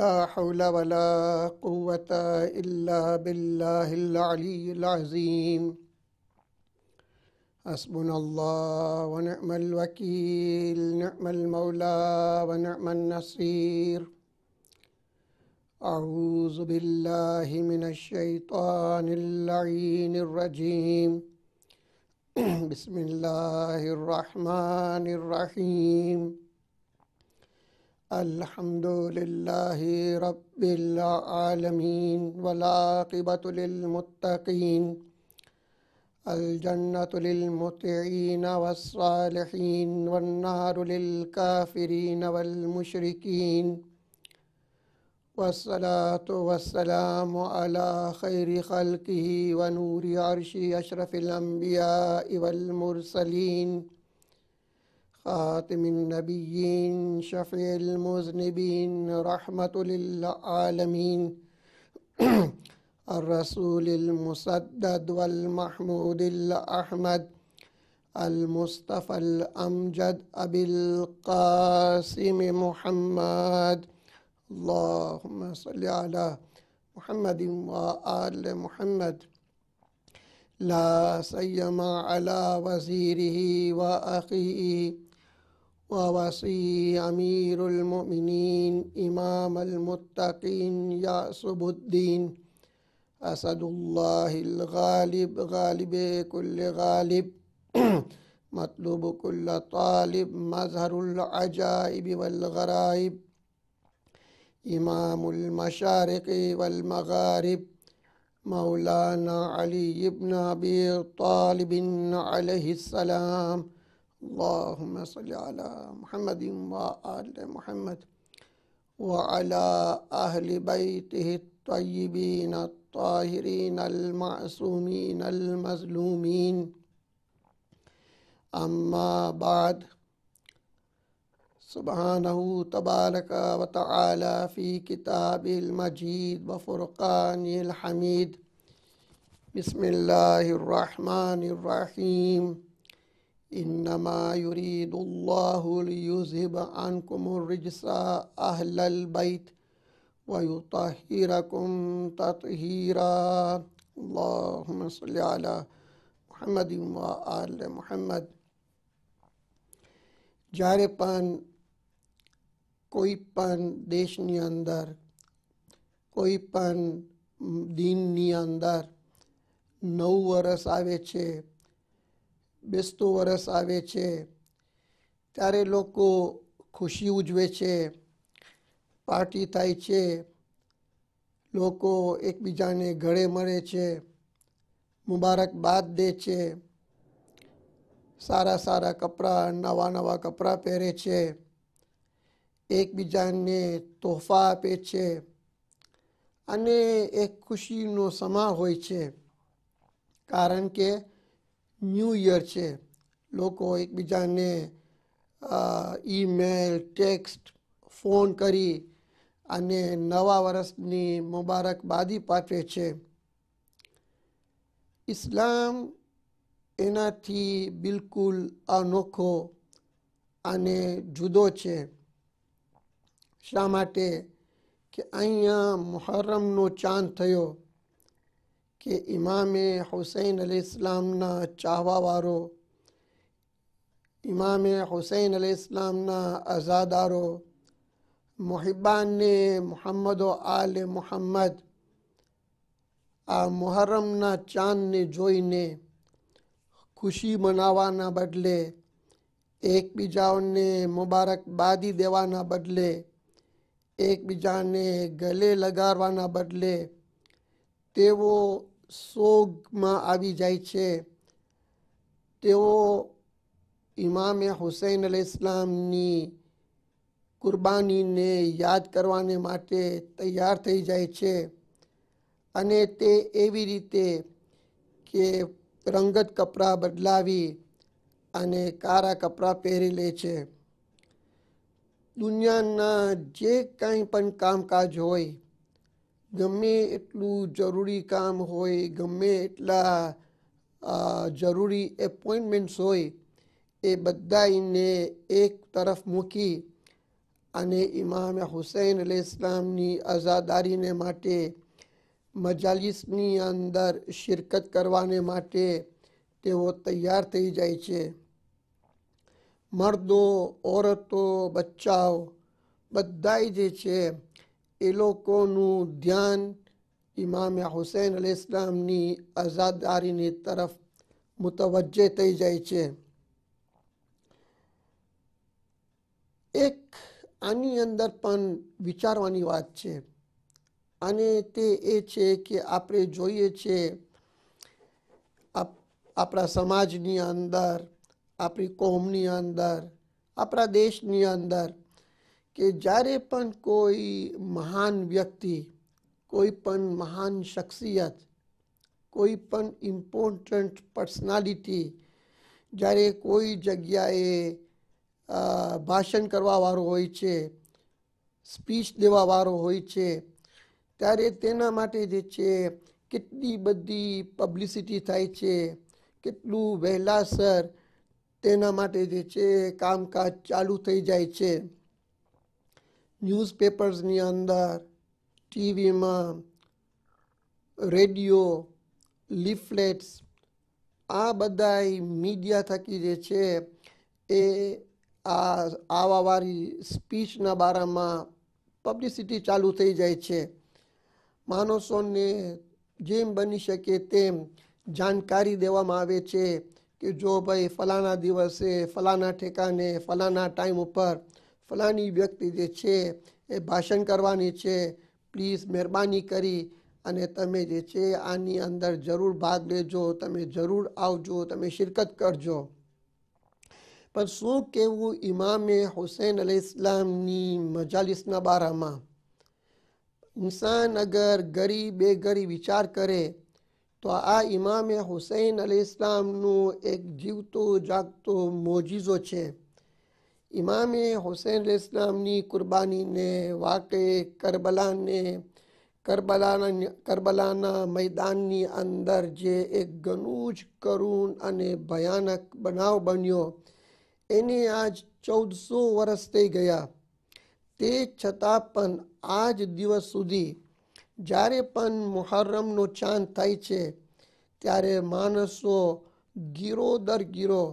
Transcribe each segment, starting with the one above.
لا حول ولا قوة إلا بالله العلي العظيم حسبنا الله ونعم الوكيل نعم المولى ونعم النصير أعوذ بالله من الشيطان اللعين الرجيم بسم الله الرحمن الرحيم الحمد لله رب العالمين والعاقبة للمتقين الجنة للمطيعين والصالحين والنار للكافرين والمشركين والصلاة والسلام على خير خلقه ونور عرشه أشرف الأنبياء والمرسلين خاتم النبيين شفيع المذنبين رحمة للعالمين الرسول المسدد والمحمود الأحمد المصطفى الأمجد أبي القاسم محمد اللهم صل على محمد وآل محمد لا سيما على وزيره وأخيه ووصي أمير المؤمنين إمام المتقين يعصب الدين أسد الله الغالب غالب كل غالب مطلوب كل طالب مظهر العجائب والغرائب إمام المشارق والمغارب مولانا علي بن أبي طالب عليه السلام Allahümme salli ala Muhammedin ve ale Muhammed ve ala ahli beytihi tayyibine الطاهرين المعصومين المظلومين أما بعد سبحانه تبارك وتعالى في كتاب المجيد وفرقان الحميد بسم الله الرحمن الرحيم إنما يريد الله ليذهب عنكم الرجس أهل البيت ويطهركم تطهيرا اللهم صل على محمد وآل محمد જ્યારે પણ કોઈ પણ દેશની અંદર કોઈ પણ દિનની અંદર نو ورس આવે છે બેસતું વરસ આવે છે ત્યારે લોકો ખુશી ઉજવે છે પાર્ટી થાય છે લોકો એકબીજાને ઘરે મળે છે મુબારકબાદ દે છે સારા સારા કપડાં નવા નવા કપડાં પહેરે છે એકબીજાને તોહફા આપે છે અને એક ખુશીનો સમા હોય છે કારણ કે ન્યૂ યર છે લોકો એકબીજાને ઈમેલ ટેક્સ્ટ ફોન કરી અને નવા વર્ષની મુબારકબાદી પાઠવે છે ઇસ્લામ એનાથી બિલકુલ અનોખો અને જુદો છે શા માટે કે અહીંયા મુહર્રમનો ચાંદ થયો कि इमाम हुसैन अलैहिस्सलाम ना चाहवा वारो इमाम हुसैन अलैहिस्सलाम ना अजादारो मुहिबान ने मोहम्मद आल मुहम्मद आ मुहर्रम ना चांद ने जोई ने खुशी मनावा ना बदले एक बीजा ने मुबारकबादी देवा ना बदले एक बीजा ने गले लगारवा बदले ते સોગમાં આવી જાય છે તેઓ ઇમામે હુસૈન અલ ઇસ્લામની કુરબાનીને યાદ કરવાને માટે તૈયાર થઈ જાય છે અને તે એવી રીતે કે રંગત કપડાં બદલાવી અને કારા કપડાં પહેરી લે છે દુનિયાના જે કાંઈ પણ કામકાજ હોય ગમે એટલું જરૂરી કામ હોય ગમે એટલા જરૂરી એપોઇન્ટમેન્ટ્સ હોય એ બધાને એક તરફ મૂકી અને ઇમામ હુસૈન અલ ઇસ્લામની આઝાદારીને માટે મજાલિસની અંદર શિરકત કરવાને માટે તેઓ તૈયાર થઈ જાય છે મર્દો ઓરતો બચ્ચાઓ બધા જે છે એ લોકોનું ધ્યાન ઇમામ હુસૈન અલ ઇસ્લામની આઝાદારીની તરફ મુતવજ્જે થઈ જાય છે એક આની અંદર પણ વિચારવાની વાત છે અને તે એ છે કે આપણે જોઈએ છે આપણા સમાજની અંદર આપણી કોમની અંદર આપણા દેશની અંદર કે જ્યારે પણ કોઈ મહાન વ્યક્તિ કોઈ પણ મહાન શખ્સિયત કોઈ પણ ઇમ્પોર્ટન્ટ પર્સનાલિટી જ્યારે કોઈ જગ્યાએ ભાષણ કરવાવાળો હોય છે સ્પીચ દેવાવાળો હોય છે ત્યારે તેના માટે જે છે કેટલી બધી પબ્લિસિટી થાય છે કેટલું વહેલાસર તેના માટે જે છે કામકાજ ચાલુ થઈ જાય છે ન્યૂઝપેપર્સની અંદર ટીવીમાં રેડિયો લિફલેટ્સ આ બધાય મીડિયા થકી જે છે એ આ આવાવાળી સ્પીચના બારામાં પબ્લિસિટી ચાલુ થઈ જાય છે માણસોને જેમ બની શકે તેમ જાણકારી દેવામાં આવે છે કે જો ભાઈ ફલાણા દિવસે ફલાણા ઠેકાને ફલાણા ટાઈમ ઉપર ફલાની વ્યક્તિ જે છે એ ભાષણ કરવાની છે પ્લીઝ મહેરબાની કરી અને તમે જે છે આની અંદર જરૂર ભાગ લેજો તમે જરૂર આવજો તમે શિરકત કરજો પણ શું કહેવું ઇમામે હુસૈન અલી ઇસ્લામની મજાલિસના બારામાં ઇન્સાન અગર ગરીબ બેગરી વિચાર કરે તો આ ઇમામે હુસૈન અલી ઇસ્લામનું એક જીવતો જાગતો મોજીઝો છે ઇમામે હુસૈન ઇસ્લામની કુરબાનીને વાકે કરબલાને કરબલાના કરબલાના મેદાનની અંદર જે એક ઘણું જ કરુણ અને ભયાનક બનાવ બન્યો એને આજ ચૌદસો વર્ષ થઈ ગયા તે છતાં પણ આજ દિવસ સુધી જ્યારે પણ મુહર્રમનો ચાંદ થાય છે ત્યારે માણસો ગીરો દર ગીરો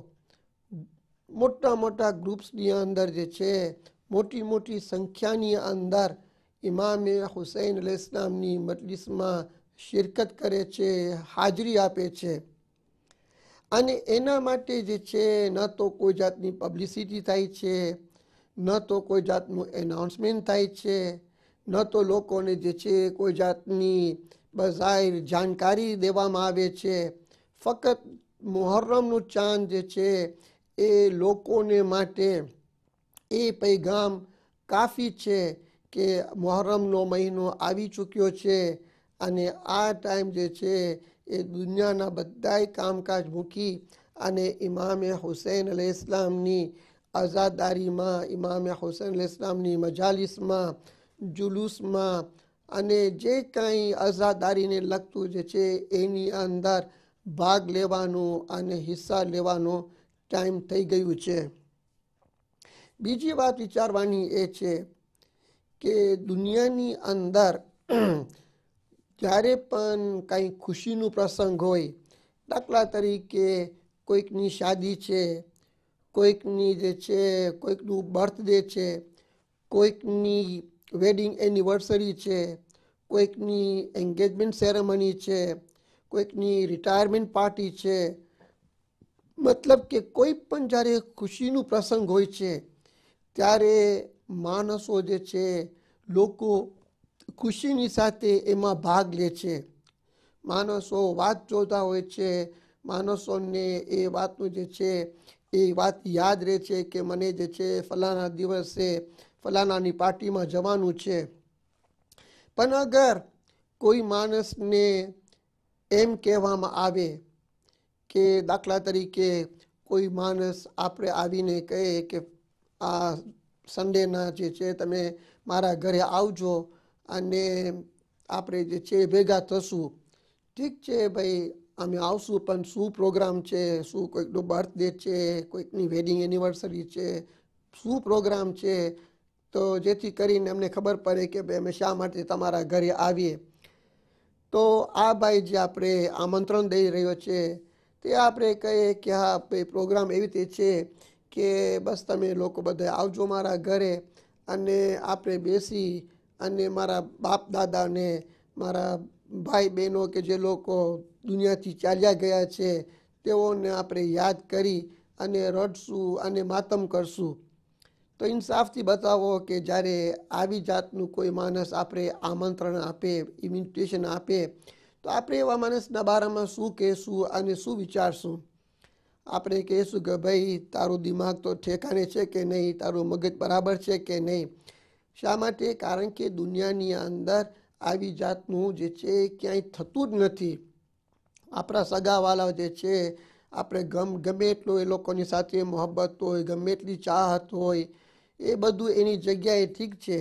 મોટા મોટા ગ્રુપ્સની અંદર જે છે મોટી મોટી સંખ્યાની અંદર ઇમામે હુસૈન અલ ઇસ્લામની મજલિસમાં શિરકત કરે છે હાજરી આપે છે અને એના માટે જે છે ન તો કોઈ જાતની પબ્લિસિટી થાય છે ન તો કોઈ જાતનું એનાઉન્સમેન્ટ થાય છે ન તો લોકોને જે છે કોઈ જાતની બજાય જાણકારી દેવામાં આવે છે ફક્ત મોહર્રમનું ચાંદ જે છે એ લોકોને માટે એ પૈગામ કાફી છે કે મોહરમનો મહિનો આવી ચૂક્યો છે અને આ ટાઈમ જે છે એ દુનિયાના બધાય કામકાજ મૂકી અને ઇમામે હુસૈન અલ ઇસ્લામની આઝાદારીમાં ઇમામે હુસૈન અલ ઇસ્લામની મજાલિસમાં જુલુસમાં અને જે કાંઈ આઝાદારીને લગતું જે છે એની અંદર ભાગ લેવાનો અને હિસ્સા લેવાનો ટાઈમ થઈ ગયું છે બીજી વાત વિચારવાની એ છે કે દુનિયાની અંદર જ્યારે પણ કાંઈ ખુશીનું પ્રસંગ હોય દાખલા તરીકે કોઈકની શાદી છે કોઈકની જે છે કોઈકનું બર્થડે છે કોઈકની વેડિંગ એનિવર્સરી છે કોઈકની એન્ગેજમેન્ટ સેરેમની છે કોઈકની રિટાયરમેન્ટ પાર્ટી છે મતલબ કે કોઈ પણ જ્યારે ખુશીનું પ્રસંગ હોય છે ત્યારે માણસો જે છે લોકો ખુશીની સાથે એમાં ભાગ લે છે માણસો વાત જોતા હોય છે માણસોને એ વાતનું જે છે એ વાત યાદ રહે છે કે મને જે છે ફલાના દિવસે ફલાનાની પાર્ટીમાં જવાનું છે પણ અગર કોઈ માણસને એમ કહેવામાં આવે કે દાખલા તરીકે કોઈ માણસ આપણે આવીને કહે કે આ સન્ડેના જે છે તમે મારા ઘરે આવજો અને આપણે જે છે ભેગા થશું ઠીક છે ભાઈ અમે આવશું પણ શું પ્રોગ્રામ છે શું કોઈકનો બર્થડે છે કોઈકની વેડિંગ એનિવર્સરી છે શું પ્રોગ્રામ છે તો જેથી કરીને અમને ખબર પડે કે ભાઈ અમે શા માટે તમારા ઘરે આવીએ તો આ ભાઈ જે આપણે આમંત્રણ દઈ રહ્યો છે તે આપણે કહીએ કે હા પ્રોગ્રામ એવી રીતે છે કે બસ તમે લોકો બધા આવજો મારા ઘરે અને આપણે બેસી અને મારા બાપ દાદાને મારા ભાઈ બહેનો કે જે લોકો દુનિયાથી ચાલ્યા ગયા છે તેઓને આપણે યાદ કરી અને રડશું અને માતમ કરશું તો ઇન્સાફથી બતાવો કે જ્યારે આવી જાતનું કોઈ માણસ આપણે આમંત્રણ આપે ઇન્વિટેશન આપે તો આપણે એવા માણસના બારામાં શું કહેશું અને શું વિચારશું આપણે કહીશું કે ભાઈ તારું દિમાગ તો ઠેકાણે છે કે નહીં તારું મગજ બરાબર છે કે નહીં શા માટે કારણ કે દુનિયાની અંદર આવી જાતનું જે છે ક્યાંય થતું જ નથી આપણા સગાવાલા જે છે આપણે ગમ ગમે એટલો એ લોકોની સાથે મોહબ્બત હોય ગમે એટલી ચાહત હોય એ બધું એની જગ્યાએ ઠીક છે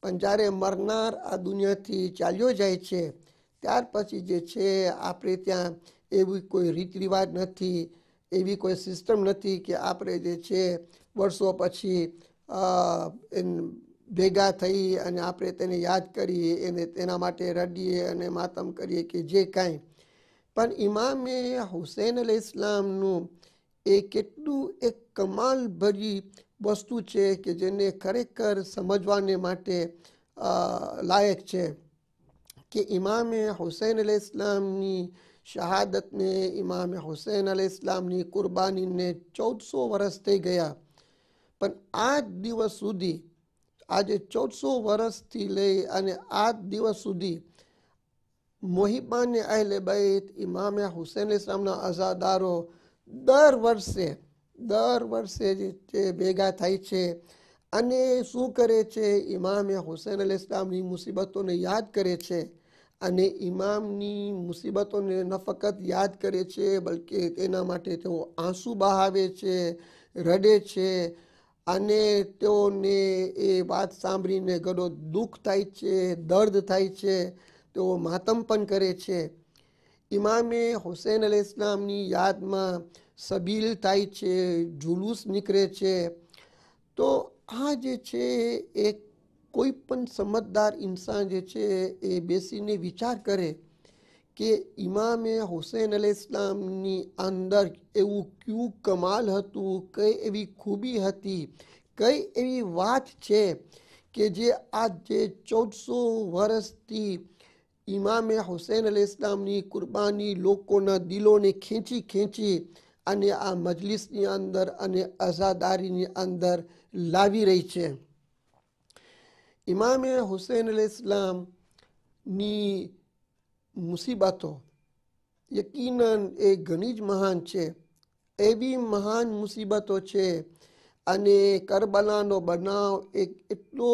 પણ જ્યારે મરનાર આ દુનિયાથી ચાલ્યો જાય છે ત્યાર પછી જે છે આપણે ત્યાં એવી કોઈ રીત રિવાજ નથી એવી કોઈ સિસ્ટમ નથી કે આપણે જે છે વર્ષો પછી ભેગા થઈ અને આપણે તેને યાદ કરીએ એને તેના માટે રડીએ અને માતમ કરીએ કે જે કાંઈ પણ ઇમામે હુસૈન અલ ઇસ્લામનું એ કેટલું એક કમાલ ભરી વસ્તુ છે કે જેને ખરેખર સમજવાને માટે લાયક છે કે ઇમામ હુસૈન અલ ઇસ્લામની શહાદતને ઇમામ હુસૈન અલ કુરબાનીને ચૌદસો વર્ષ થઈ ગયા પણ આ દિવસ સુધી આજે ચૌદસો વર્ષથી લઈ અને આ દિવસ સુધી મોહિબાને અહેલે બૈત ઇમામ હુસૈન ઇસ્લામના અઝાદારો દર વર્ષે દર વર્ષે જે ભેગા થાય છે અને શું કરે છે ઇમામ હુસૈન અલ ઇસ્લામની મુસીબતોને યાદ કરે છે અને ઇમામની મુસીબતોને નફકત યાદ કરે છે બલકે તેના માટે તેઓ આંસુ બહાવે છે રડે છે અને તેઓને એ વાત સાંભળીને ઘણો દુઃખ થાય છે દર્દ થાય છે તેઓ માતમ પણ કરે છે ઇમામે હુસૈન અલ ઇસ્લામની યાદમાં સબીલ થાય છે જુલુસ નીકળે છે તો આ જે છે એક કોઈ પણ સમજદાર ઇન્સાન જે છે એ બેસીને વિચાર કરે કે ઇમામે હુસૈન અલ ઇસ્લામની અંદર એવું ક્યું કમાલ હતું કઈ એવી ખૂબી હતી કઈ એવી વાત છે કે જે આજે ચૌદસો વર્ષથી ઇમામે હુસૈન અલ ઇસ્લામની કુરબાની લોકોના દિલોને ખેંચી ખેંચી અને આ મજલિસની અંદર અને અઝાદારીની અંદર લાવી રહી છે ઇમામ હુસૈન અલ ઇસ્લામની મુસીબતો યકીનન એ ઘણી જ મહાન છે એવી મહાન મુસીબતો છે અને કરબલાનો બનાવ એક એટલો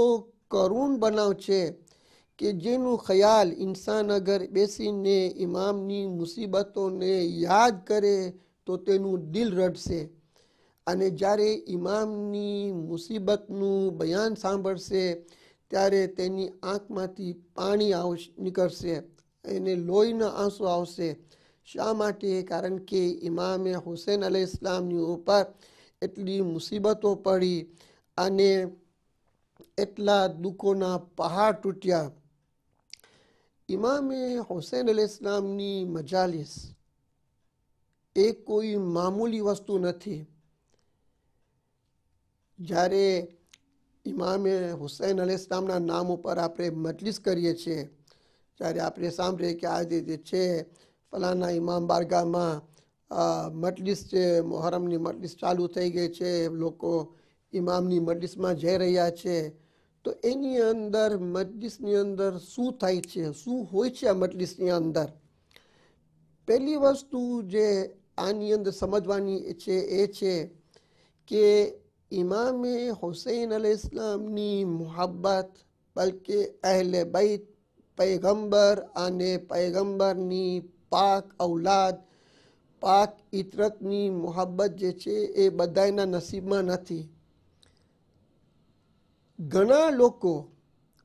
કરુણ બનાવ છે કે જેનું ખ્યાલ ઇન્સાન અગર બેસીને ઇમામની મુસીબતોને યાદ કરે તો તેનું દિલ રડશે અને જ્યારે ઇમામની મુસીબતનું બયાન સાંભળશે ત્યારે તેની આંખમાંથી પાણી આવશે નીકળશે એને લોહીના આંસુ આવશે શા માટે કારણ કે ઇમામે હુસેન અલ ઇસ્લામની ઉપર એટલી મુસીબતો પડી અને એટલા દુઃખોના પહાડ તૂટ્યા ઇમામે હુસેન અલ ઇસ્લામની મજાલિસ એ કોઈ મામૂલી વસ્તુ નથી જ્યારે ઇમામે હુસૈન અલેસલામના નામ ઉપર આપણે મજલિસ કરીએ છીએ જ્યારે આપણે સાંભળીએ કે આજે જે છે ફલાના ઇમામ બારગામાં મજલિસ છે મોહરમની મજલિસ ચાલુ થઈ ગઈ છે લોકો ઇમામની મજલિસમાં જઈ રહ્યા છે તો એની અંદર મજલિસની અંદર શું થાય છે શું હોય છે આ મજલિસની અંદર પહેલી વસ્તુ જે આની અંદર સમજવાની છે એ છે કે ઇમામે હુસૈન અલૈહિસ્લામની મોહબ્બત બલકે અહેલ બૈત પૈગંબર અને પૈગંબરની પાક ઔલાદ પાક ઇતરતની મોહબ્બત જે છે એ બધાના નસીબમાં નથી ઘણા લોકો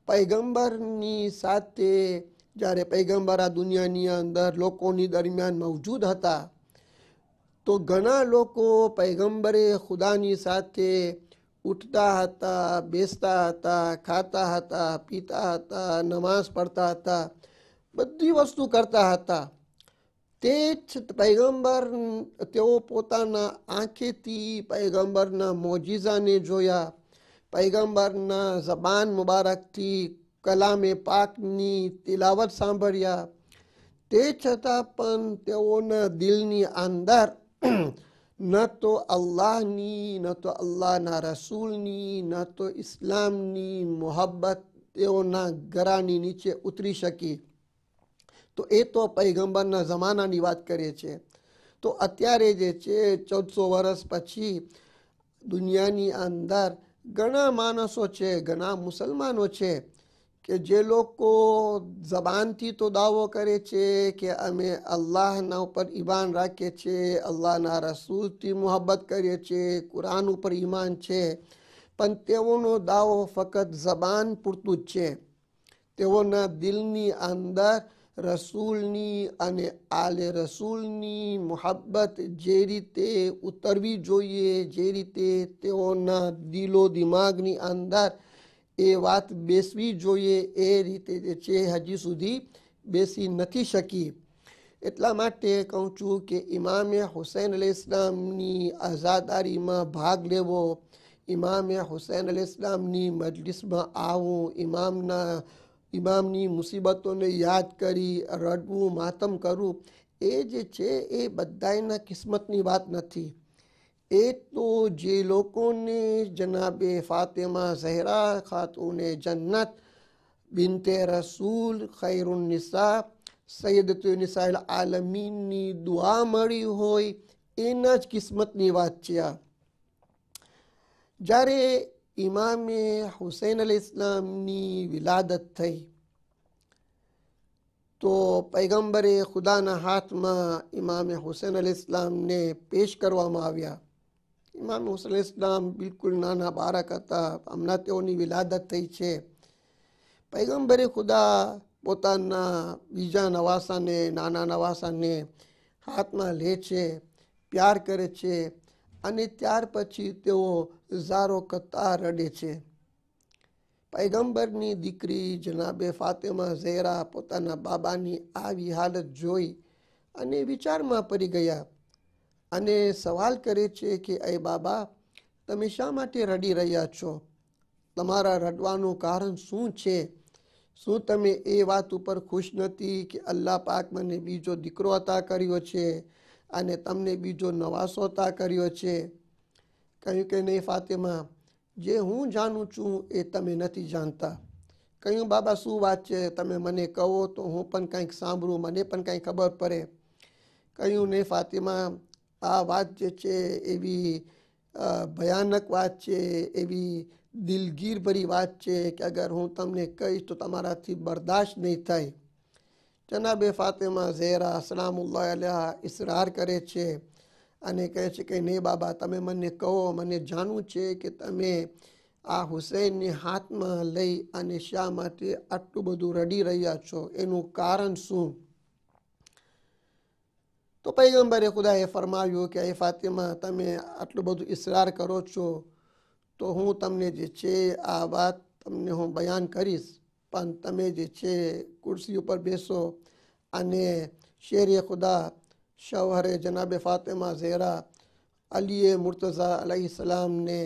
પૈગંબરની સાથે જ્યારે પૈગંબર આ દુનિયાની અંદર લોકોની દરમિયાન મોજૂદ હતા તો ઘણા લોકો પૈગંબરે ખુદાની સાથે ઉઠતા હતા બેસતા હતા ખાતા હતા પીતા હતા નમાઝ પઢતા હતા બધી વસ્તુ કરતા હતા તે જ પૈગંબર તેઓ પોતાના આંખેથી પૈગંબરના મોજીઝાને જોયા પૈગંબરના જબાન મુબારકથી કલામે પાકની તિલાવત સાંભળ્યા તે છતાં પણ તેઓના દિલની અંદર ન તો અલ્લાહની ન તો અલ્લાહના રસૂલની ન તો ઇસ્લામની મોહબ્બત તેઓના ગરાની નીચે ઉતરી શકી તો એ તો પૈગંબરના જમાનાની વાત કરીએ છીએ તો અત્યારે જે છે ચૌદસો વર્ષ પછી દુનિયાની અંદર ઘણા માણસો છે ઘણા મુસલમાનો છે કે જે લોકો زبان થી તો દાવો કરે છે કે અમે અલ્લાહ ના ઉપર ઈમાન રાખે છે અલ્લાહ ના રસૂલ થી محبت કરીએ છે કુરાન ઉપર ઈમાન છે પણ તેઓ નો દાવો ફક્ત زبان પરતુ છે તેઓ ના દિલ ની અંદર રસૂલ ની અને આલે રસૂલ ની محبت જે રીતે ઉતરવી જોઈએ જે રીતે તેઓ ના દિલો દિમાગ ની અંદર એ વાત બેસવી જોઈએ એ રીતે જે છે હજી સુધી બેસી નથી શકી એટલા માટે કહું છું કે ઇમામે હુસૈન અલ ઇસ્લામની આઝાદારીમાં ભાગ લેવો ઇમામે હુસૈન અલ ઇસ્લામની મજલિસમાં આવવું ઇમામના ઇમામની મુસીબતોને યાદ કરી રડવું માતમ કરવું એ જે છે એ બધાયના કિસ્મતની વાત નથી એ તો જે લોકો ને جناب ફાતિમા ઝહરા ખાતુને જન્નત બинતે રસૂલ ખેરુ નસા સયદતુ નસાએલ આલમી ની દુઆ મરી હોય એન જ કિસ્મત ની વાત ચિયા જારે ઇમામી હુસૈન અલ ઇસ્લામ ની વિલાદત થઈ તો પેગમ્બર એ ખુદા ના હાથ માં ઇમામ હુસૈન અલ ઇસ્લામ ને پیش કરવામાં આવ્યા ઇમામ હુસૈન ઇસ્લામ બિલકુલ નાના બાળક હતા હમણાં તેઓની વિલાદત થઈ છે પૈગંબરે ખુદા પોતાના બીજા નવાસાને નાના નવાસાને હાથમાં લે છે પ્યાર કરે છે અને ત્યાર પછી તેઓ ઝારો કરતા રડે છે પૈગંબરની દીકરી જનાબે ફાતેમા ઝેરા પોતાના બાબાની આવી હાલત જોઈ અને વિચારમાં પડી ગયા અને સવાલ કરે છે કે એ બાબા તમે શા માટે રડી રહ્યા છો તમારા રડવાનું કારણ શું છે શું તમે એ વાત ઉપર ખુશ નથી કે અલ્લાહ પાક મને બીજો દીકરો અતા કર્યો છે અને તમને બીજો નવાસો અતા કર્યો છે કહ્યું કે નહીં ફાતેમા જે હું જાણું છું એ તમે નથી જાણતા કહ્યું બાબા શું વાત છે તમે મને કહો તો હું પણ કંઈક સાંભળું મને પણ કંઈ ખબર પડે કહ્યું નહીં ફાતિમા આ વાત જે છે એવી ભયાનક વાત છે એવી દિલગીર ભરી વાત છે કે અગર હું તમને કહીશ તો તમારાથી બરદાશ્ત નહીં થાય બે ફાતેમાં ઝેરા સલામુલ્લા અલ્યા ઇસરાર કરે છે અને કહે છે કે નહીં બાબા તમે મને કહો મને જાણવું છે કે તમે આ હુસૈનને હાથમાં લઈ અને શા માટે આટલું બધું રડી રહ્યા છો એનું કારણ શું તો પૈગંબરે ખુદાએ ફરમાવ્યું કે એ ફાતિમા તમે આટલું બધું ઈસરાર કરો છો તો હું તમને જે છે આ વાત તમને હું બયાન કરીશ પણ તમે જે છે ખુરશી ઉપર બેસો અને શેર એ ખુદા શૌહરે જનાબે ફાતિમા ઝેરા અલીએ મુર્તઝા અલહીસલામને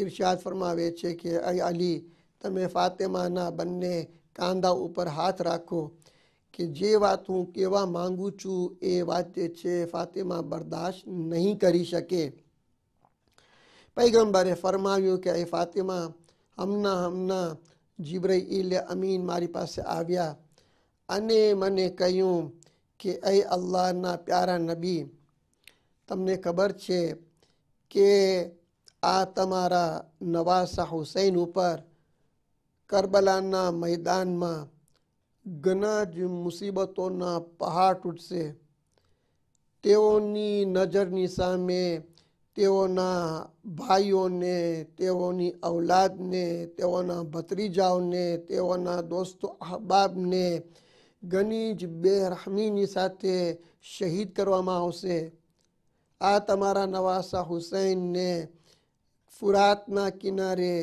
ઇરશાદ ફરમાવે છે કે અલી તમે ફાતિમાના બંને કાંદા ઉપર હાથ રાખો કે જે વાત હું કહેવા માંગુ છું એ વાત જે છે ફાતેમા બરદાશ્ત નહીં કરી શકે પૈગંબરે ફરમાવ્યું કે એ ફાતેમા હમણાં હમણાં જીબ્રઈલ અમીન મારી પાસે આવ્યા અને મને કહ્યું કે એ અલ્લાહના પ્યારા નબી તમને ખબર છે કે આ તમારા નવાસા હુસૈન ઉપર કરબલાના મેદાનમાં ઘણા જ મુસીબતોના પહાડ તૂટશે તેઓની નજરની સામે તેઓના ભાઈઓને તેઓની ઔલાદને તેઓના ભત્રીજાઓને તેઓના દોસ્તો અહબાબને ઘણી જ બેરહમીની સાથે શહીદ કરવામાં આવશે આ તમારા નવાસા હુસૈનને ફુરાતના કિનારે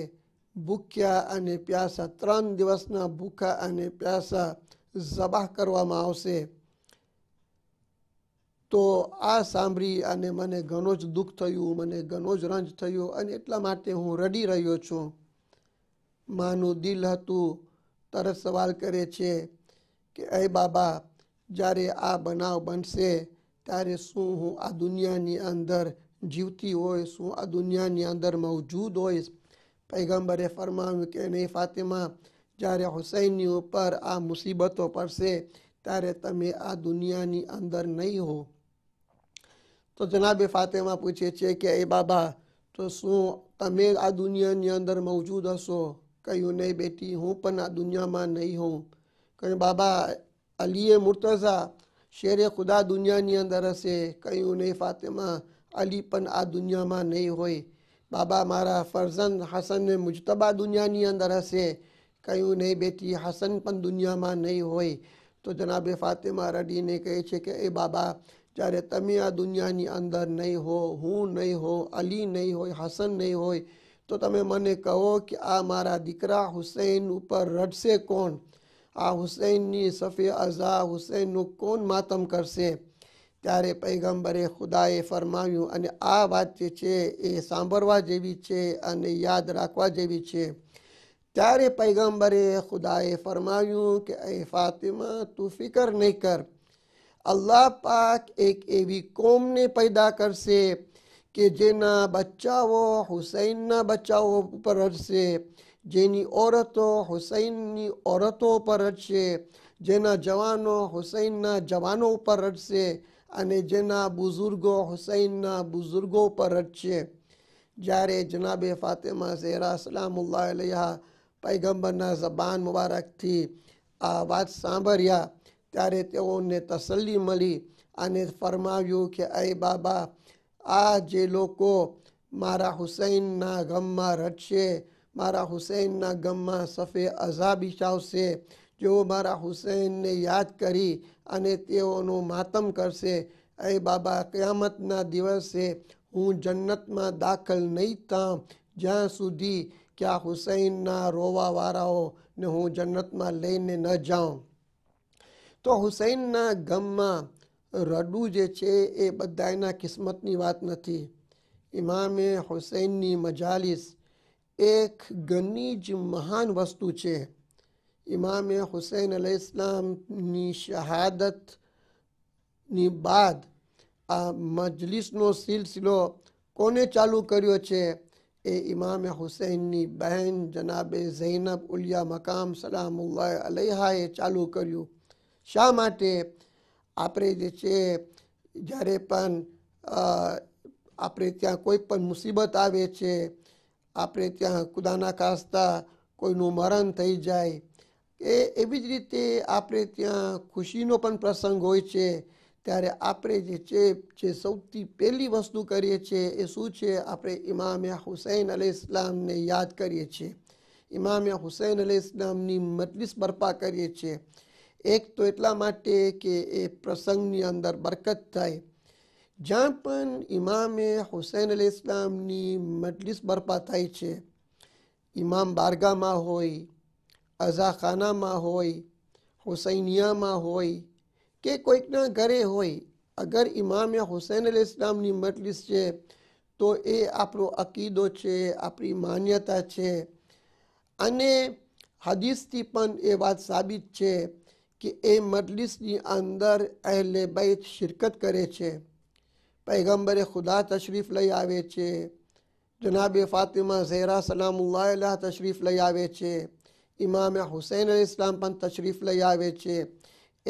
ભૂખ્યા અને પ્યાસા ત્રણ દિવસના ભૂખા અને પ્યાસા ઝબાહ કરવામાં આવશે તો આ સાંભળી અને મને ઘણો જ દુઃખ થયું મને ઘણો જ રંજ થયો અને એટલા માટે હું રડી રહ્યો છું માનું દિલ હતું તરત સવાલ કરે છે કે એ બાબા જ્યારે આ બનાવ બનશે ત્યારે શું હું આ દુનિયાની અંદર જીવતી હોઈશ શું આ દુનિયાની અંદર મૌજૂદ હોઈશ પૈગંબરે ફરમાવ્યું કે નહીં ફાતિમા જ્યારે હુસૈનની ઉપર આ મુસીબતો પડશે ત્યારે તમે આ દુનિયાની અંદર નહીં હો તો જનાબે ફાતેમાં પૂછે છે કે એ બાબા તો શું તમે આ દુનિયાની અંદર મોજૂદ હશો કહ્યું નહીં બેટી હું પણ આ દુનિયામાં નહીં હોઉં કહ્યું બાબા અલીએ મુર્તઝા શેરે ખુદા દુનિયાની અંદર હશે કહ્યું નહીં ફાતેમાં અલી પણ આ દુનિયામાં નહીં હોય बाबा मारा फर्जंद हसन मुजतबा दुनिया नहीं अंदर हसे कहूँ नहीं बेटी हसन पन दुनिया में नहीं हो तो जनाब फातिमा रडी ने कहे कि ए बाबा जय जारे आ दुनिया की अंदर नहीं हो हूँ नहीं हो अली नहीं हो हसन नहीं हो तो ते मने कहो कि आ मार दीकरा हुसैन पर रट से कौन आ हुसैन नी सफ़े अजा हुसैन कौन मातम कर से? ત્યારે પૈગંબરે ખુદાએ ફરમાવ્યું અને આ વાત જે છે એ સાંભળવા જેવી છે અને યાદ રાખવા જેવી છે ત્યારે પૈગંબરે ખુદાએ ફરમાવ્યું કે એ ફાતિમા તું ફિકર નહીં કર અલ્લાહ પાક એક એવી કોમને પૈદા કરશે કે જેના બચ્ચાઓ હુસૈનના બચ્ચાઓ ઉપર રડશે જેની ઓરતો હુસૈનની ઓરતો ઉપર રડશે જેના જવાનો હુસૈનના જવાનો ઉપર રડશે અને જેના બુઝુર્ગો હુસૈનના બુઝુર્ગો પર જ છે જ્યારે જનાબે ફાતેમા ઝેરા સલામુલ્લાહ અલૈહા પૈગંબરના જબાન મુબારકથી આ વાત સાંભળ્યા ત્યારે તેઓને તસલ્લી મળી અને ફરમાવ્યું કે અય બાબા આ જે લોકો મારા હુસૈનના ગમમાં રડશે મારા હુસૈનના ગમમાં સફે અઝા બિછાવશે જેઓ મારા હુસૈનને યાદ કરી અને તેઓનું માતમ કરશે એ બાબા કયામતના દિવસે હું જન્નતમાં દાખલ નહીં થાં જ્યાં સુધી કે આ હુસૈનના રોવાવાળાઓને હું જન્નતમાં લઈને ન જાઉં તો હુસૈનના ગમમાં રડવું જે છે એ બધા એના કિસ્મતની વાત નથી ઇમામે હુસૈનની મજાલિસ એક ઘણી જ મહાન વસ્તુ છે ઇમામ હુસૈન અલ ઇસ્લામની શહાદતની બાદ આ મજલિસનો સિલસિલો કોને ચાલુ કર્યો છે એ ઇમામ હુસૈનની બહેન જનાબે ઝૈનબ ઉલિયા મકામ સલામુલ્લાહ અલૈહાએ ચાલુ કર્યું શા માટે આપણે જે છે જ્યારે પણ આપણે ત્યાં કોઈ પણ મુસીબત આવે છે આપણે ત્યાં ખુદાના ખાસ્તા કોઈનું મરણ થઈ જાય એ એવી જ રીતે આપણે ત્યાં ખુશીનો પણ પ્રસંગ હોય છે ત્યારે આપણે જે છે જે સૌથી પહેલી વસ્તુ કરીએ છીએ એ શું છે આપણે ઇમામ હુસૈન અલી ઇસ્લામને યાદ કરીએ છીએ ઇમામ હુસૈન અલી ઇસ્લામની મજલિસ બરપા કરીએ છીએ એક તો એટલા માટે કે એ પ્રસંગની અંદર બરકત થાય જ્યાં પણ ઇમામે હુસૈન અલી ઇસ્લામની મજલિસ બરપા થાય છે ઇમામ બારગામાં હોય અઝાખાનામાં હોય હુસૈનિયામાં હોય કે કોઈકના ઘરે હોય અગર ઇમામ હુસૈન અલ ઇસ્લામની મજલિસ છે તો એ આપણો અકીદો છે આપણી માન્યતા છે અને હદીસથી પણ એ વાત સાબિત છે કે એ મજલિસની અંદર અહેલે બૈત શિરકત કરે છે પૈગંબરે ખુદા તશરીફ લઈ આવે છે જનાબે ફાતિમા ઝેરા સલામુલ્લાહ તશરીફ લઈ આવે છે ઇમામ હુસૈન અલી ઇસ્લામ પણ તશરીફ લઈ આવે છે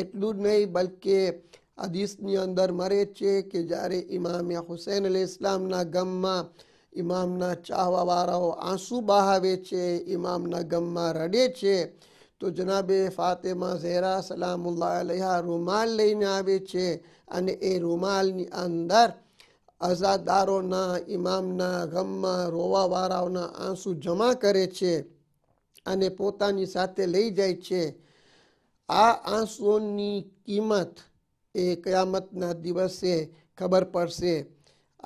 એટલું જ નહીં બલકે હદીસની અંદર મરે છે કે જ્યારે ઇમામ હુસૈન અલી ઇસ્લામના ગમમાં ઇમામના ચાહવાવાળાઓ આંસુ બહાવે છે ઇમામના ગમમાં રડે છે તો જનાબે ફાતેમા ઝેરા સલામુલ્લા અલહા રૂમાલ લઈને આવે છે અને એ રૂમાલની અંદર અઝાદારોના ઇમામના ગમમાં રોવાવાળાઓના આંસુ જમા કરે છે અને પોતાની સાથે લઈ જાય છે આ આંસુઓની કિંમત એ કયામતના દિવસે ખબર પડશે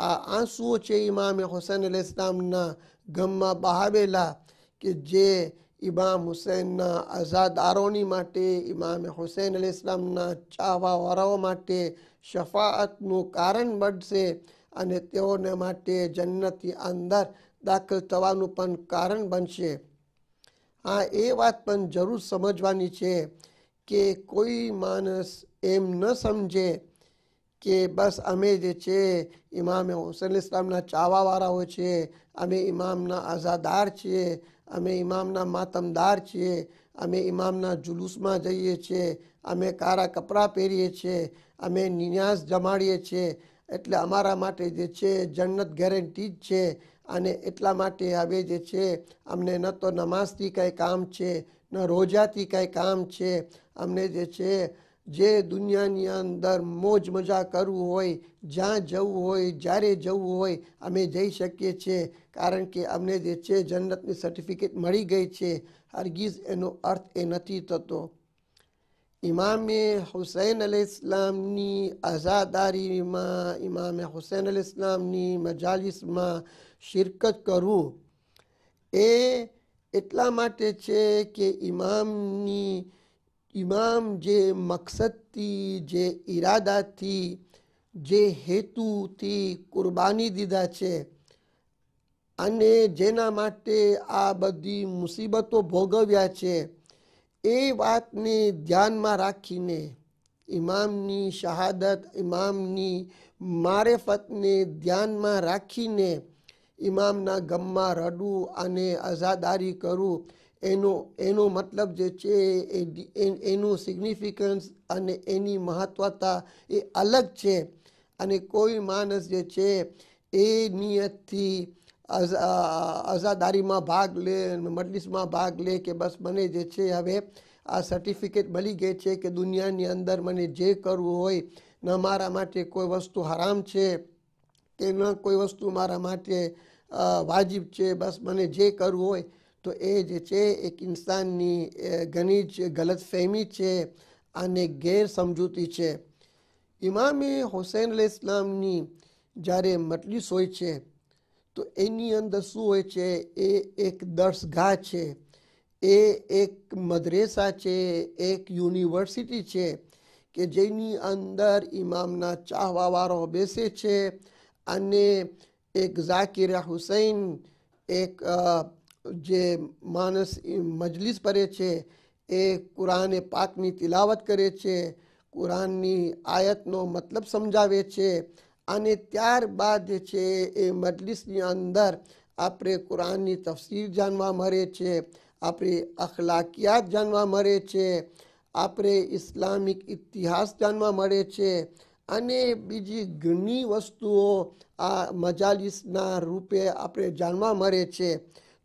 આ આંસુઓ છે ઇમામ હુસૈન અલ ગમમાં બહાવેલા કે જે ઇમામ હુસૈનના અઝાદારોની માટે ઇમામ હુસૈન અલ ઇસ્લામના ચાહવાવાળાઓ માટે શફાઅતનું કારણ બનશે અને તેઓને માટે જન્નતી અંદર દાખલ થવાનું પણ કારણ બનશે આ એ વાત પણ જરૂર સમજવાની છે કે કોઈ માણસ એમ ન સમજે કે બસ અમે જે છે ઇમામ હુસેન ઇસ્લામના ચાવાવાળા હોય છે અમે ઇમામના આઝાદાર છીએ અમે ઇમામના માતમદાર છીએ અમે ઇમામના જુલુસમાં જઈએ છીએ અમે કારા કપડાં પહેરીએ છીએ અમે નિન્યાસ જમાડીએ છીએ એટલે અમારા માટે જે છે જન્નત ગેરંટી જ છે અને એટલા માટે હવે જે છે અમને ન તો નમાઝથી કંઈ કામ છે ન રોજાથી કંઈ કામ છે અમને જે છે જે દુનિયાની અંદર મોજ મજા કરવું હોય જ્યાં જવું હોય જ્યારે જવું હોય અમે જઈ શકીએ છીએ કારણ કે અમને જે છે જન્નતની સર્ટિફિકેટ મળી ગઈ છે હરગીઝ એનો અર્થ એ નથી થતો ઇમામે હુસૈન અલ ઇસ્લામની આઝાદારીમાં ઇમામે હુસૈન અલ ઇસ્લામની મજાલિસમાં શિરકત કરવું એ એટલા માટે છે કે ઇમામની ઇમામ જે મકસદથી જે ઈરાદાથી જે હેતુથી કુરબાની દીધા છે અને જેના માટે આ બધી મુસીબતો ભોગવ્યા છે એ વાતને ધ્યાનમાં રાખીને ઇમામની શહાદત ઇમામની મારેફતને ધ્યાનમાં રાખીને ઇમામના ગમમાં રડવું અને અઝાદારી કરવું એનો એનો મતલબ જે છે એનું સિગ્નિફિકન્સ અને એની મહત્વતા એ અલગ છે અને કોઈ માણસ જે છે એ નિયતથી આઝાદારીમાં ભાગ લે મજલિસમાં ભાગ લે કે બસ મને જે છે હવે આ સર્ટિફિકેટ મળી ગઈ છે કે દુનિયાની અંદર મને જે કરવું હોય ન મારા માટે કોઈ વસ્તુ હરામ છે કે ન કોઈ વસ્તુ મારા માટે વાજિબ છે બસ મને જે કરવું હોય તો એ જે છે એક ઇન્સાનની ઘણી જ ગલતફહેમી છે અને ગેરસમજૂતી છે ઇમામે હુસૈન અલ ઇસ્લામની જ્યારે મટલીસ હોય છે તો એની અંદર શું હોય છે એ એક દર્શગાહ છે એ એક મદરેસા છે એક યુનિવર્સિટી છે કે જેની અંદર ઇમામના ચાહવાવાળો બેસે છે અને એક ઝાકિર હુસૈન એક જે માણસ મજલિસ કરે છે એ કુરાને પાકની તિલાવત કરે છે કુરાનની આયતનો મતલબ સમજાવે છે અને ત્યારબાદ છે એ મજલિસની અંદર આપણે કુરાનની તફસીર જાણવા મળે છે આપણી અખલાકિયાત જાણવા મળે છે આપણે ઇસ્લામિક ઇતિહાસ જાણવા મળે છે અને બીજી ઘણી વસ્તુઓ આ મજાલિસના રૂપે આપણે જાણવા મળે છે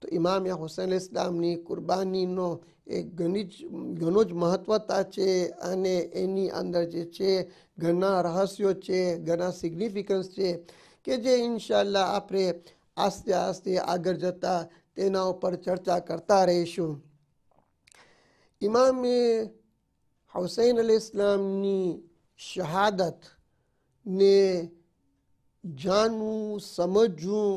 તો ઇમામ હુસૈન ઇસ્લામની કુરબાનીનો એ ઘણી જ ઘણો જ મહત્વતા છે અને એની અંદર જે છે ઘણા રહસ્યો છે ઘણા સિગ્નિફિકન્સ છે કે જે ઇન્શાલ્લાહ આપણે આસ્તે આસ્તે આગળ જતા તેના ઉપર ચર્ચા કરતા રહીશું ઇમામે હુસૈન અલ ઇસ્લામની શહાદત ને જાણવું સમજવું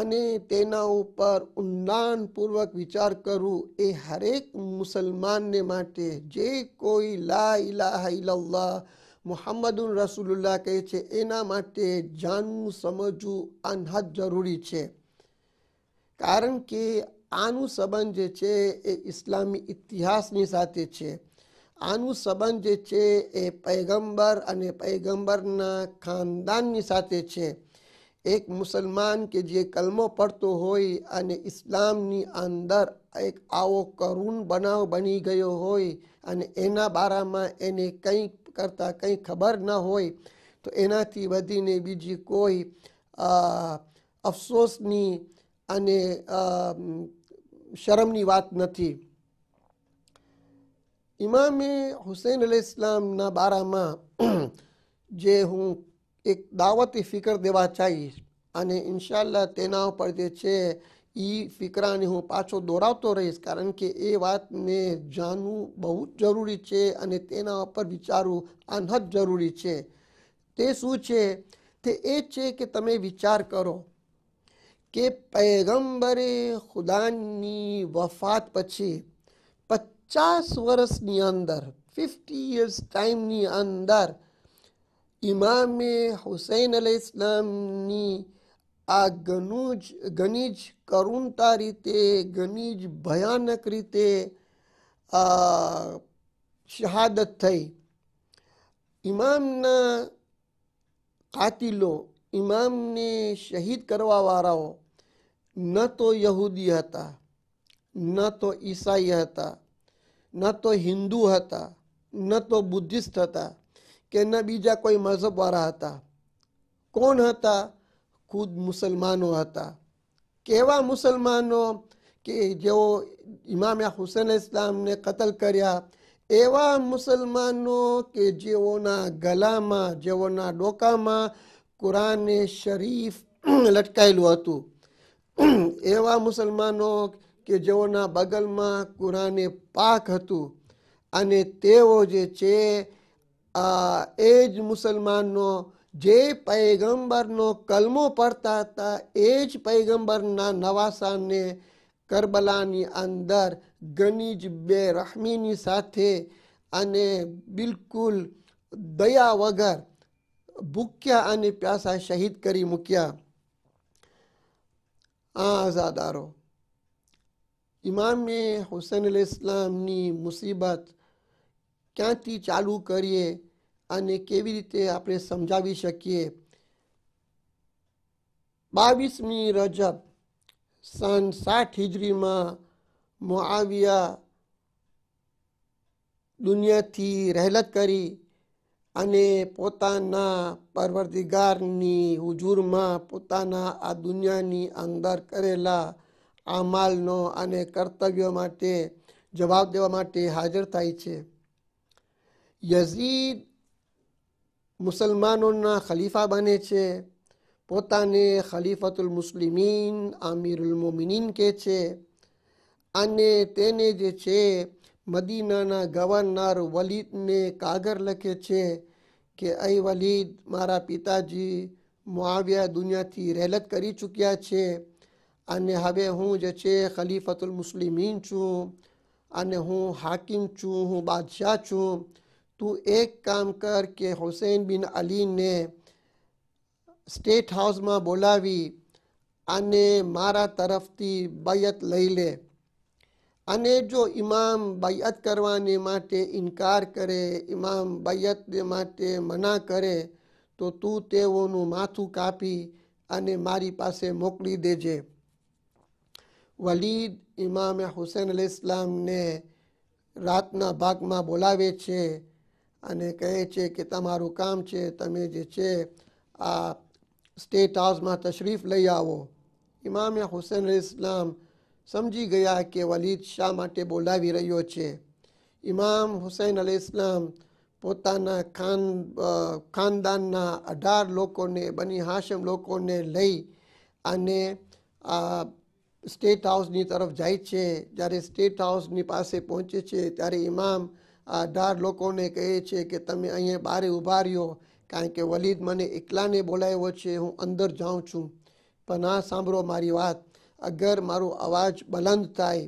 અને તેના ઉપર ઊંડાણપૂર્વક વિચાર કરવું એ હરેક મુસલમાનને માટે જે કોઈ લા ઇલાહા ઇલ્લાહ મુહમ્મદુલ રસુલ્લાહ કહે છે એના માટે જાણવું સમજવું અનહદ જરૂરી છે કારણ કે આનું સંબંધ જે છે એ ઇસ્લામી ઇતિહાસની સાથે છે આનું સંબંધ જે છે એ પૈગંબર અને પૈગંબરના ખાનદાનની સાથે છે એક મુસલમાન કે જે કલમો પડતો હોય અને ઇસ્લામની અંદર એક આવો કરુણ બનાવ બની ગયો હોય અને એના બારામાં એને કંઈ કરતાં કંઈ ખબર ન હોય તો એનાથી વધીને બીજી કોઈ અફસોસની અને શરમની વાત નથી ઇમામે હુસૈન અલ ઇસ્લામના બારામાં જે હું એક દાવતી ફિકર દેવા ચાહીશ અને ઇન્શાલ્લાહ તેના ઉપર જે છે એ ફિકરાને હું પાછો દોરાવતો રહીશ કારણ કે એ વાતને જાણવું બહુ જ જરૂરી છે અને તેના ઉપર વિચારવું અનહદ જરૂરી છે તે શું છે તે એ છે કે તમે વિચાર કરો કે પૈગંબરે ખુદાની વફાત પછી પચાસ વર્ષની અંદર ફિફ્ટી યર્સ ટાઈમની અંદર ઇમામે હુસૈન અલ ઇસ્લામની આ ઘણું જ ઘણી જ કરુણતા રીતે ઘણી જ ભયાનક રીતે શહાદત થઈ ઇમામના કાતિલો ઇમામને શહીદ કરવાવાળાઓ ન તો યહૂદી હતા ન તો ઈસાઈ હતા ન તો હિન્દુ હતા ન તો બુદ્ધિસ્ટ હતા કે ન બીજા કોઈ મઝહબવાળા હતા કોણ હતા ખુદ મુસલમાનો હતા કેવા મુસલમાનો કે જેઓ ઇમામ હુસેન ઇસ્લામને કતલ કર્યા એવા મુસલમાનો કે જેઓના ગલામાં જેઓના ડોકામાં કુરાને શરીફ લટકાયેલું હતું એવા મુસલમાનો કે જેઓના બગલમાં કુરાને પાક હતું અને તેઓ જે છે એ જ મુસલમાનનો જે પૈગંબરનો કલમો પડતા હતા એ જ પૈગંબરના નવાસાને કરબલાની અંદર ગનીજ બે બેરહમીની સાથે અને બિલકુલ દયા વગર ભૂખ્યા અને પ્યાસા શહીદ કરી મૂક્યા આ આઝાદારો ઇમામે હુસૈન અલ ઇસ્લામની મુસીબત ક્યાંથી ચાલુ કરીએ અને કેવી રીતે આપણે સમજાવી શકીએ બાવીસમી રજબ સન સાઠ હિજરીમાં મુઆવિયા દુનિયાથી રહેલત કરી અને પોતાના પરવરદિગારની હુજુરમાં પોતાના આ દુનિયાની અંદર કરેલા અમાલનો અને કર્તવ્યો માટે જવાબ દેવા માટે હાજર થાય છે યઝીદ મુસલમાનોના ખલીફા બને છે પોતાને ખલીફતુલ મુસ્લિમીન આમિરુલ મોમિનીન કહે છે અને તેને જે છે મદીનાના ગવર્નર વલીદને કાગર લખે છે કે અઈ વલીદ મારા પિતાજી મુઆવિયા દુનિયાથી રહેલત કરી ચૂક્યા છે અને હવે હું જે છે ખલીફતુલ મુસ્લિમીન છું અને હું હાકિમ છું હું બાદશાહ છું તું એક કામ કર કે હુસૈન બિન અલીને સ્ટેટ હાઉસમાં બોલાવી અને મારા તરફથી બૈયત લઈ લે અને જો ઇમામ બૈયત કરવાને માટે ઇનકાર કરે ઇમામ બયત માટે મના કરે તો તું તેઓનું માથું કાપી અને મારી પાસે મોકલી દેજે વલીદ ઇમામે હુસૈન અલી ઇસ્લામને રાતના ભાગમાં બોલાવે છે અને કહે છે કે તમારું કામ છે તમે જે છે આ સ્ટેટ હાઉસમાં તશરીફ લઈ આવો ઇમામે હુસૈન અલી ઇસ્લામ સમજી ગયા કે વલીદ શા માટે બોલાવી રહ્યો છે ઇમામ હુસૈન અલી ઇસ્લામ પોતાના ખાન ખાનદાનના અઢાર લોકોને બની હાશમ લોકોને લઈ અને આ સ્ટેટ હાઉસની તરફ જાય છે જ્યારે સ્ટેટ હાઉસની પાસે પહોંચે છે ત્યારે ઇમામ આ અઢાર લોકોને કહે છે કે તમે અહીંયા બહાર ઊભા રહ્યો કારણ કે વલીદ મને એકલાને બોલાવ્યો છે હું અંદર જાઉં છું પણ આ સાંભળો મારી વાત અગર મારો અવાજ બલંદ થાય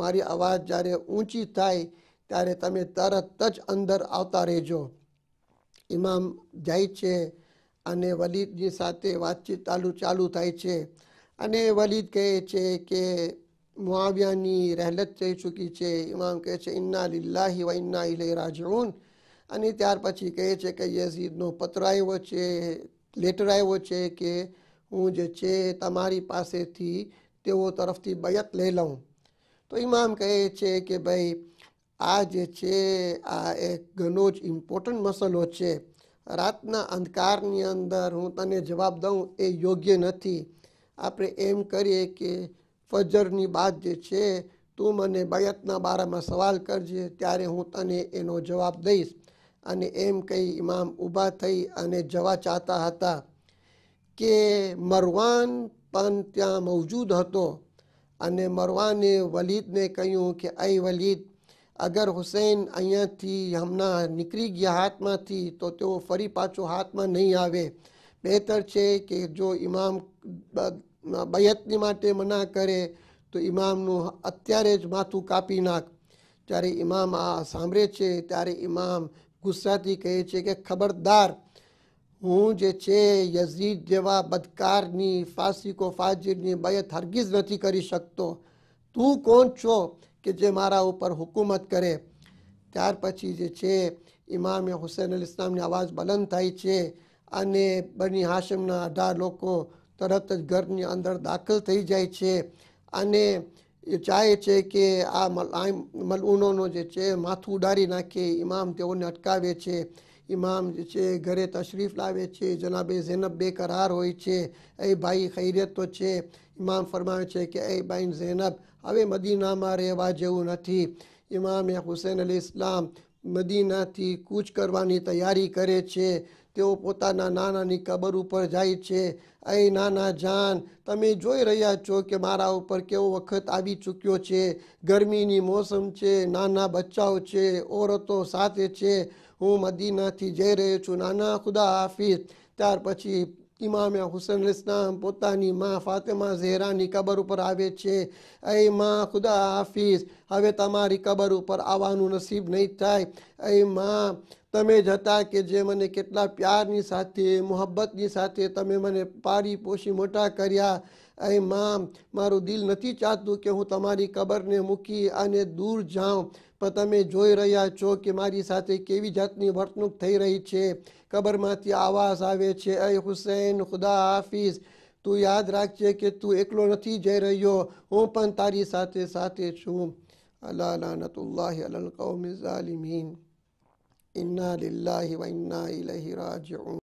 મારી અવાજ જ્યારે ઊંચી થાય ત્યારે તમે તરત જ અંદર આવતા રહેજો ઇમામ જાય છે અને વલીદની સાથે વાતચીત ચાલુ ચાલુ થાય છે અને વલીદ કહે છે કે મુઆવિયાની રહેલત થઈ ચૂકી છે ઇમામ કહે છે ઇન્ના લિલ્લાહી વા ઇન્ના ઇલય અને ત્યાર પછી કહે છે કે યઝીદનો પત્ર આવ્યો છે લેટર આવ્યો છે કે હું જે છે તમારી પાસેથી તેઓ તરફથી બયત લઈ લઉં તો ઇમામ કહે છે કે ભાઈ આ જે છે આ એક ઘણો જ ઇમ્પોર્ટન્ટ મસલો છે રાતના અંધકારની અંદર હું તને જવાબ દઉં એ યોગ્ય નથી આપણે એમ કરીએ કે ફજરની બાદ જે છે તું મને બયતના બારામાં સવાલ કરજે ત્યારે હું તને એનો જવાબ દઈશ અને એમ કહી ઇમામ ઊભા થઈ અને જવા ચાહતા હતા કે મરવાન પણ ત્યાં મોજૂદ હતો અને મરવાને વલીદને કહ્યું કે અહીં વલીદ અગર હુસૈન અહીંયાથી હમણાં નીકળી ગયા હાથમાંથી તો તેઓ ફરી પાછો હાથમાં નહીં આવે બહેતર છે કે જો ઇમામ બયતની માટે મના કરે તો ઇમામનું અત્યારે જ માથું કાપી નાખ જ્યારે ઇમામ આ સાંભળે છે ત્યારે ઇમામ ગુસ્સાથી કહે છે કે ખબરદાર હું જે છે યઝીદ જેવા બદકારની ફાસિકો ફાજીરની બયત હરગીઝ નથી કરી શકતો તું કોણ છો કે જે મારા ઉપર હુકુમત કરે ત્યાર પછી જે છે ઇમામે હુસૈન અલ ઇસ્લામની આવાજ બલંદ થાય છે અને બની હાશમના અઢાર લોકો તરત જ ઘરની અંદર દાખલ થઈ જાય છે અને ચાહે છે કે આ મલઉનોનો જે છે માથું ઉડારી નાખે ઇમામ તેઓને અટકાવે છે ઇમામ જે છે ઘરે તશરીફ લાવે છે જનાબે ઝેનબ કરાર હોય છે એ ભાઈ ખૈરિયત તો છે ઇમામ ફરમાવે છે કે એ ભાઈ ઝેનબ હવે મદીનામાં રહેવા જેવું નથી ઇમામ હુસેન અલી ઇસ્લામ મદીનાથી કૂચ કરવાની તૈયારી કરે છે તેઓ પોતાના નાનાની કબર ઉપર જાય છે અહીં નાના જાન તમે જોઈ રહ્યા છો કે મારા ઉપર કેવો વખત આવી ચૂક્યો છે ગરમીની મોસમ છે નાના બચ્ચાઓ છે ઓરતો સાથે છે હું મદીનાથી જઈ રહ્યો છું નાના ખુદા હાફિઝ ત્યાર પછી ઇમામ હુસૈન ઇસ્લામ પોતાની માં ફાતેમા ઝેરાની કબર ઉપર આવે છે એ માં ખુદા હાફિઝ હવે તમારી કબર ઉપર આવવાનું નસીબ નહીં થાય એ માં તમે જ હતા કે જે મને કેટલા પ્યારની સાથે મોહબ્બતની સાથે તમે મને પારી પોષી મોટા કર્યા એ માં મારું દિલ નથી ચાહતું કે હું તમારી કબરને મૂકી અને દૂર જાઉં તો તમે જોઈ રહ્યા છો કે મારી સાથે કેવી જાતની વર્તણૂક થઈ રહી છે કબરમાંથી આવાસ આવે છે અય હુસૈન ખુદા હાફિઝ તું યાદ રાખજે કે તું એકલો નથી જઈ રહ્યો હું પણ તારી સાથે સાથે છું અલા લાનતુલ્લાહ અલલ કૌમિ ઝાલિમીન ઇન્ના લિલ્લાહી વ ઇન્ના ઇલૈહી